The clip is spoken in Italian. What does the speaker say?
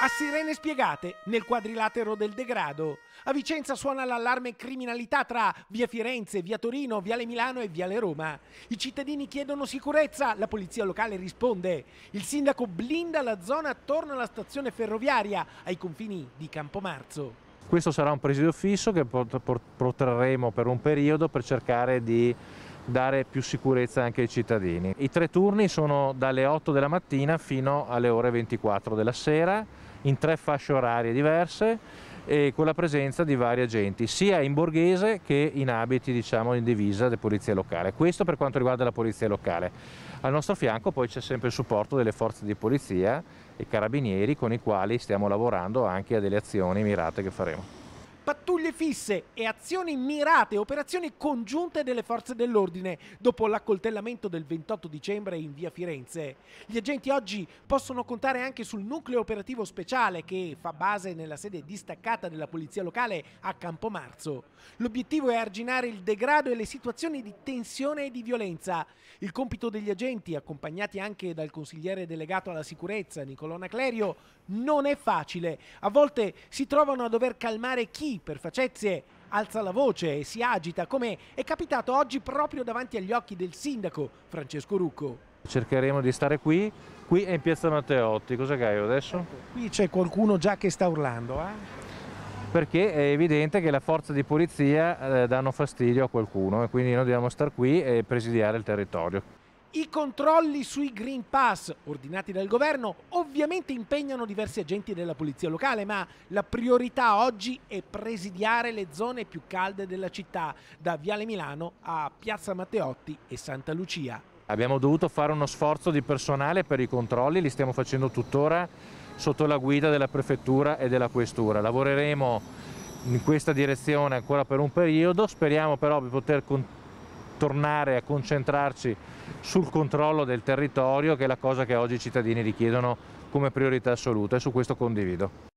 A sirene spiegate, nel quadrilatero del degrado. A Vicenza suona l'allarme criminalità tra via Firenze, via Torino, viale Milano e viale Roma. I cittadini chiedono sicurezza, la polizia locale risponde. Il sindaco blinda la zona attorno alla stazione ferroviaria, ai confini di Campomarzo. Questo sarà un presidio fisso che porteremo per un periodo per cercare di dare più sicurezza anche ai cittadini. I tre turni sono dalle 8 della mattina fino alle ore 24 della sera, in tre fasce orarie diverse e con la presenza di vari agenti, sia in borghese che in abiti diciamo, in divisa di polizia locale. Questo per quanto riguarda la polizia locale. Al nostro fianco poi c'è sempre il supporto delle forze di polizia e carabinieri con i quali stiamo lavorando anche a delle azioni mirate che faremo pattuglie fisse e azioni mirate, operazioni congiunte delle forze dell'ordine dopo l'accoltellamento del 28 dicembre in via Firenze. Gli agenti oggi possono contare anche sul nucleo operativo speciale che fa base nella sede distaccata della polizia locale a Campomarzo. L'obiettivo è arginare il degrado e le situazioni di tensione e di violenza. Il compito degli agenti, accompagnati anche dal consigliere delegato alla sicurezza Nicolò Naclerio, non è facile. A volte si trovano a dover calmare chi per facezie, alza la voce e si agita come è capitato oggi proprio davanti agli occhi del sindaco Francesco Rucco. Cercheremo di stare qui, qui è in piazza Matteotti, cosa caio adesso? Ecco, qui c'è qualcuno già che sta urlando. Eh? Perché è evidente che la forza di polizia eh, danno fastidio a qualcuno e quindi noi dobbiamo stare qui e presidiare il territorio. I controlli sui Green Pass, ordinati dal governo, ovviamente impegnano diversi agenti della polizia locale, ma la priorità oggi è presidiare le zone più calde della città, da Viale Milano a Piazza Matteotti e Santa Lucia. Abbiamo dovuto fare uno sforzo di personale per i controlli, li stiamo facendo tuttora sotto la guida della prefettura e della questura. Lavoreremo in questa direzione ancora per un periodo, speriamo però di poter continuare tornare a concentrarci sul controllo del territorio che è la cosa che oggi i cittadini richiedono come priorità assoluta e su questo condivido.